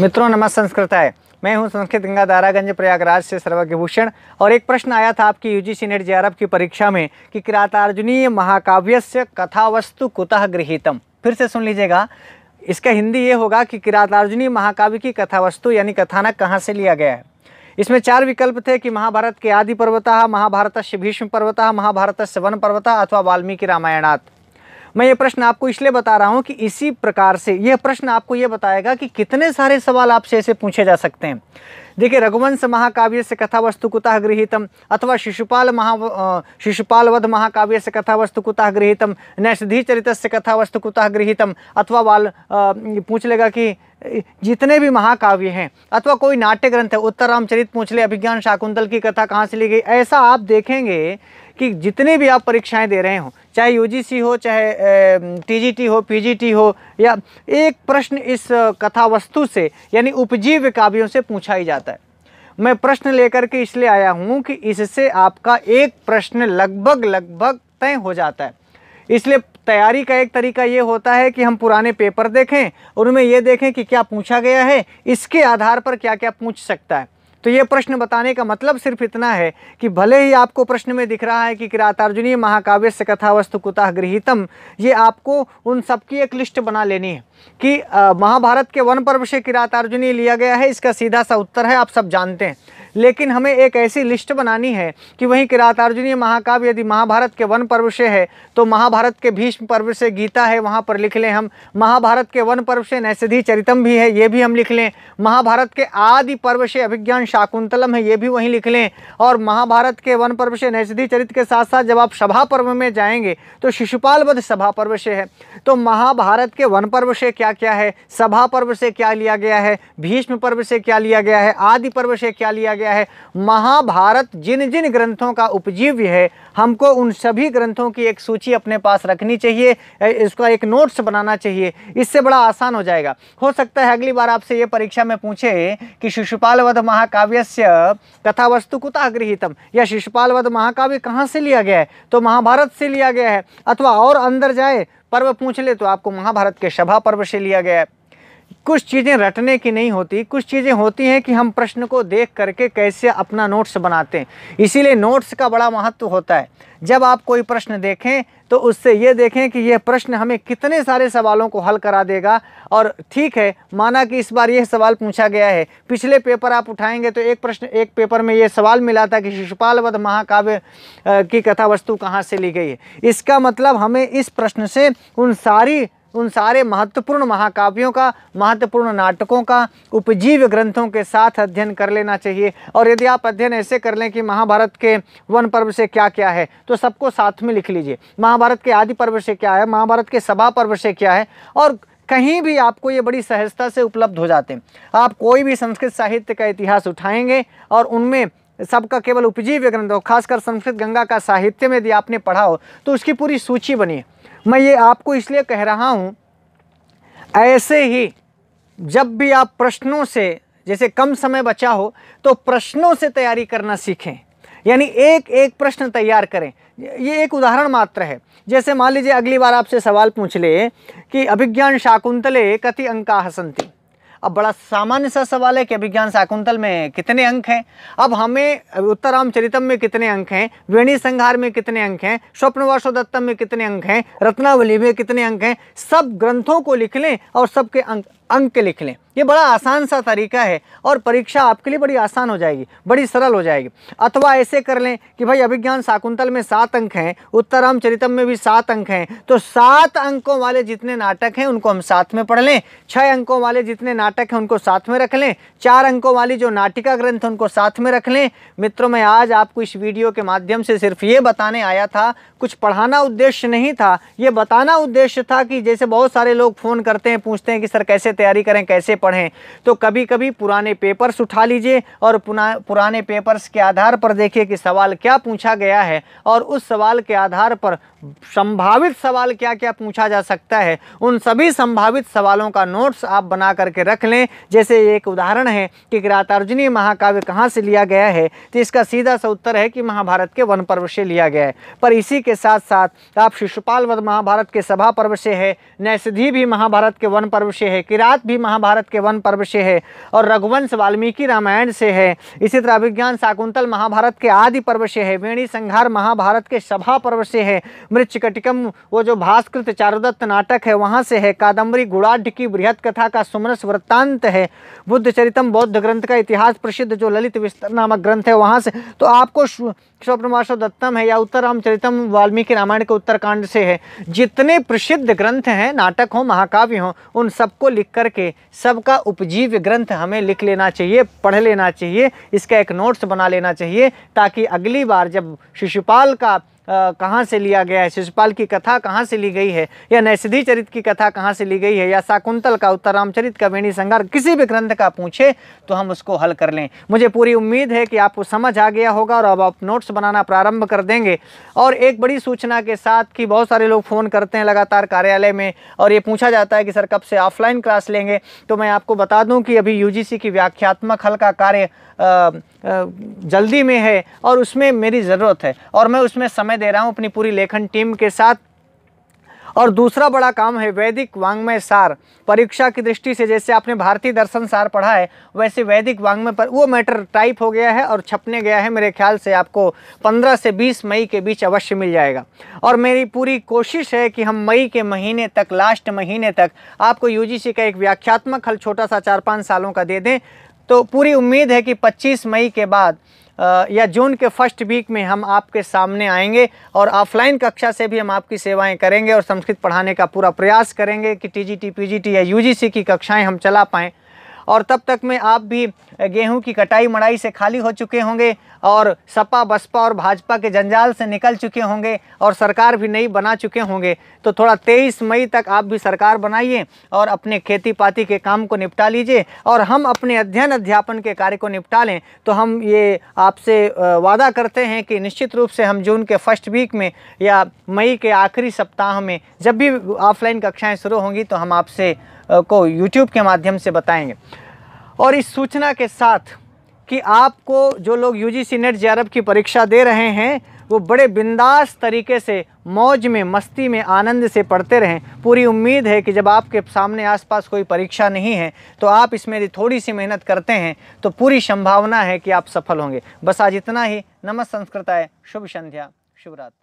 मित्रों नमस्ते संस्कृत है मैं हूं संस्कृत गंगा दारागंज प्रयागराज से सर्वज्ञ भूषण और एक प्रश्न आया था आपकी यू जी सी नेट जे की परीक्षा में कि किरातार्जुनीय महाकाव्य से कथावस्तु कुतः गृहितम फिर से सुन लीजिएगा इसका हिंदी ये होगा कि किरातार्जुनीय महाकाव्य की कथा वस्तु यानी कथानक कहाँ से लिया गया है इसमें चार विकल्प थे कि महाभारत के आदि पर्वता महाभारत से भीष्म पर्वता महाभारत से वन पर्वत अथवा वाल्मीकि रामायणात् मैं ये प्रश्न आपको इसलिए बता रहा हूँ कि इसी प्रकार से यह प्रश्न आपको ये बताएगा कि कितने सारे सवाल आपसे ऐसे पूछे जा सकते हैं देखिए रघुवंश महाकाव्य से कथा वस्तु कुतः गृहितम अथवा शिशुपाल महा शिशुपाल वध महाकाव्य से कथा वस्तु कुतः गृहितम नैषधि चरित्र से कथा वस्तु कुतः गृहितम अथवा वाल पूछ लेगा कि जितने भी महाकाव्य हैं अथवा कोई नाट्य ग्रंथ है उत्तर रामचरित पूछ ले अभिज्ञान शाकुंतल की कथा कहाँ से ली गई ऐसा आप देखेंगे कि जितने भी आप परीक्षाएं दे रहे हों चाहे यूजीसी हो चाहे टीजीटी हो पीजीटी हो या एक प्रश्न इस कथा वस्तु से यानी उपजीव काव्यों से पूछा ही जाता है मैं प्रश्न लेकर के इसलिए आया हूँ कि इससे आपका एक प्रश्न लगभग लगभग तय हो जाता है इसलिए तैयारी का एक तरीका ये होता है कि हम पुराने पेपर देखें और उनमें ये देखें कि क्या पूछा गया है इसके आधार पर क्या क्या पूछ सकता है तो ये प्रश्न बताने का मतलब सिर्फ इतना है कि भले ही आपको प्रश्न में दिख रहा है कि किरातार्जुनीय महाकाव्य से कथा वस्तु कुतः गृहितम ये आपको उन सबकी एक लिस्ट बना लेनी है कि महाभारत के वन पर्व से किरातार्जुनी लिया गया है इसका सीधा सा उत्तर है आप सब जानते हैं लेकिन हमें एक ऐसी लिस्ट बनानी है कि वहीं किरातार्जुनीय महाकाव्य यदि महाभारत के वन पर्व से है तो महाभारत के भीष्म पर्व से गीता है वहाँ पर लिख लें हम महाभारत के वन पर्व से नैषधि चरितम भी है ये भी हम लिख लें महाभारत के आदि पर्व से अभिज्ञान शाकुंतलम है ये भी वहीं लिख लें और महाभारत के वन पर्व से नैषधि चरित के साथ साथ जब आप सभा पर्व में जाएंगे तो शिशुपाल वध सभा पर्व से है तो महाभारत के वन पर्व से क्या क्या है सभा पर्व से क्या लिया गया है भीष्म पर्व से क्या लिया गया है आदि पर्व से क्या लिया गया गया है महाभारत जिन जिन ग्रंथों का उपजीव्य है हमको उन सभी ग्रंथों की एक सूची अपने पास रखनी चाहिए इसका एक नोट्स बनाना चाहिए इससे बड़ा आसान हो जाएगा हो सकता है अगली बार आपसे ये परीक्षा में पूछे कि शिशुपाल वध महाकाव्य कथा वस्तु कुतः गृहितम या शिशुपाल वध महाकाव्य कहाँ से लिया गया है तो महाभारत से लिया गया है अथवा और अंदर जाए पर्व पूछ ले तो आपको महाभारत के सभा पर्व से लिया गया है कुछ चीज़ें रटने की नहीं होती कुछ चीज़ें होती हैं कि हम प्रश्न को देख करके कैसे अपना नोट्स बनाते हैं इसीलिए नोट्स का बड़ा महत्व होता है जब आप कोई प्रश्न देखें तो उससे ये देखें कि यह प्रश्न हमें कितने सारे सवालों को हल करा देगा और ठीक है माना कि इस बार यह सवाल पूछा गया है पिछले पेपर आप उठाएंगे तो एक प्रश्न एक पेपर में यह सवाल मिला था कि शिशुपाल वध महाकाव्य की कथा वस्तु कहाँ से ली गई है इसका मतलब हमें इस प्रश्न से उन सारी उन सारे महत्वपूर्ण महाकाव्यों का महत्वपूर्ण नाटकों का उपजीव ग्रंथों के साथ अध्ययन कर लेना चाहिए और यदि आप अध्ययन ऐसे कर लें कि महाभारत के वन पर्व से क्या क्या है तो सबको साथ में लिख लीजिए महाभारत के आदि पर्व से क्या है महाभारत के सभा पर्व से क्या है और कहीं भी आपको ये बड़ी सहजता से उपलब्ध हो जाते हैं आप कोई भी संस्कृत साहित्य का इतिहास उठाएंगे और उनमें सबका केवल उपजीव्य ग्रंथ हो खासकर संस्कृत गंगा का साहित्य में यदि आपने पढ़ा हो तो उसकी पूरी सूची बनी है मैं ये आपको इसलिए कह रहा हूँ ऐसे ही जब भी आप प्रश्नों से जैसे कम समय बचा हो तो प्रश्नों से तैयारी करना सीखें यानी एक एक प्रश्न तैयार करें ये एक उदाहरण मात्र है जैसे मान लीजिए अगली बार आपसे सवाल पूछ ले कि अभिज्ञान शाकुंतले कति अंका हसंती अब बड़ा सामान्य सा सवाल है कि अभिज्ञान शाकुंतल में कितने अंक हैं अब हमें उत्तराम चरितम में कितने अंक हैं वेणी संहार में कितने अंक हैं वर्षोदत्तम में कितने अंक हैं रत्नावली में कितने अंक हैं सब ग्रंथों को लिख लें और सबके अंक अंक लिख लें ये बड़ा आसान सा तरीका है और परीक्षा आपके लिए बड़ी आसान हो जाएगी बड़ी सरल हो जाएगी अथवा ऐसे कर लें कि भाई अभिज्ञान शाकुंतल में सात अंक हैं उत्तराम चरितम में भी सात अंक हैं तो सात अंकों वाले जितने नाटक हैं उनको हम साथ में पढ़ लें छः अंकों वाले जितने नाटक हैं उनको साथ में रख लें चार अंकों वाली जो नाटिका ग्रंथ उनको साथ में रख लें मित्रों मैं आज आपको इस वीडियो के माध्यम से सिर्फ ये बताने आया था कुछ पढ़ाना उद्देश्य नहीं था ये बताना उद्देश्य था कि जैसे बहुत सारे लोग फ़ोन करते हैं पूछते हैं कि सर कैसे तैयारी करें कैसे पढ़ें तो कभी कभी पुराने पेपर्स उठा लीजिए और पुराने पेपर्स के आधार पर देखिए कि सवाल क्या पूछा गया है और उस सवाल के आधार पर संभावित सवाल क्या क्या पूछा जा सकता है उन सभी संभावित सवालों का नोट्स आप बना करके रख लें जैसे एक उदाहरण है कि किरातार्जुनी महाकाव्य कहाँ से लिया गया है तो इसका सीधा सा उत्तर है कि महाभारत के वन पर्व से लिया गया है पर इसी के साथ साथ आप शिशुपाल वध महाभारत के सभा पर्व से है नैसधी भी महाभारत के वन पर्व से है किरात शुरुआत भी महाभारत के वन पर्व से है और रघुवंश वाल्मीकि रामायण से है इसी तरह विज्ञान शाकुंतल महाभारत के आदि पर्व से है वेणी संघार महाभारत के सभा पर्व से है मृचकटिकम वो जो भास्कृत चारुदत्त नाटक है वहाँ से है कादम्बरी गुड़ाढ़ की बृहद कथा का सुमरस वृत्तांत है बुद्ध चरितम बौद्ध ग्रंथ का इतिहास प्रसिद्ध जो ललित विस्तर नामक ग्रंथ है वहाँ से तो आपको स्वप्रमाशो दत्तम है या उत्तर रामचरितम वाल्मीकि रामायण के उत्तरकांड से है जितने प्रसिद्ध ग्रंथ हैं नाटक हो महाकाव्य हो उन सबको लिखकर करके सबका उपजीव्य ग्रंथ हमें लिख लेना चाहिए पढ़ लेना चाहिए इसका एक नोट्स बना लेना चाहिए ताकि अगली बार जब शिशुपाल का कहाँ से लिया गया है शिशुपाल की कथा कहाँ से ली गई है या नैसिधी चरित की कथा कहाँ से ली गई है या शाकुंतल का उत्तर रामचरित का वेणी संगार किसी भी ग्रंथ का पूछे तो हम उसको हल कर लें मुझे पूरी उम्मीद है कि आपको समझ आ गया होगा और अब आप नोट्स बनाना प्रारंभ कर देंगे और एक बड़ी सूचना के साथ कि बहुत सारे लोग फ़ोन करते हैं लगातार कार्यालय में और ये पूछा जाता है कि सर कब से ऑफलाइन क्लास लेंगे तो मैं आपको बता दूँ कि अभी यू की व्याख्यात्मक हल का कार्य जल्दी में है और उसमें मेरी ज़रूरत है और मैं उसमें समय दे रहा हूँ अपनी पूरी लेखन टीम के साथ और दूसरा बड़ा काम है वैदिक वांग्मय सार परीक्षा की दृष्टि से जैसे आपने भारतीय दर्शन सार पढ़ा है वैसे वैदिक वांग्मय पर वो मैटर टाइप हो गया है और छपने गया है मेरे ख्याल से आपको 15 से 20 मई के बीच अवश्य मिल जाएगा और मेरी पूरी कोशिश है कि हम मई के महीने तक लास्ट महीने तक आपको यू का एक व्याख्यात्मक हल छोटा सा चार पाँच सालों का दे दें तो पूरी उम्मीद है कि पच्चीस मई के बाद या जून के फर्स्ट वीक में हम आपके सामने आएंगे और ऑफलाइन कक्षा से भी हम आपकी सेवाएं करेंगे और संस्कृत पढ़ाने का पूरा प्रयास करेंगे कि T G T P G T या यू जी सी की कक्षाएँ हम चला पाएँ और तब तक में आप भी गेहूं की कटाई मड़ाई से खाली हो चुके होंगे और सपा बसपा और भाजपा के जंजाल से निकल चुके होंगे और सरकार भी नई बना चुके होंगे तो थोड़ा तेईस मई तक आप भी सरकार बनाइए और अपने खेती पाती के काम को निपटा लीजिए और हम अपने अध्ययन अध्यापन के कार्य को निपटा लें तो हम ये आपसे वादा करते हैं कि निश्चित रूप से हम जून के फर्स्ट वीक में या मई के आखिरी सप्ताह में जब भी ऑफलाइन कक्षाएं शुरू होंगी तो हम आपसे को यूट्यूब के माध्यम से बताएंगे और इस सूचना के साथ कि आपको जो लोग यू जी सी नेट जे की परीक्षा दे रहे हैं वो बड़े बिंदास तरीके से मौज में मस्ती में आनंद से पढ़ते रहें पूरी उम्मीद है कि जब आपके सामने आसपास कोई परीक्षा नहीं है तो आप इसमें यदि थोड़ी सी मेहनत करते हैं तो पूरी संभावना है कि आप सफल होंगे बस आज इतना ही नमः संस्कृत शुभ संध्या शुभ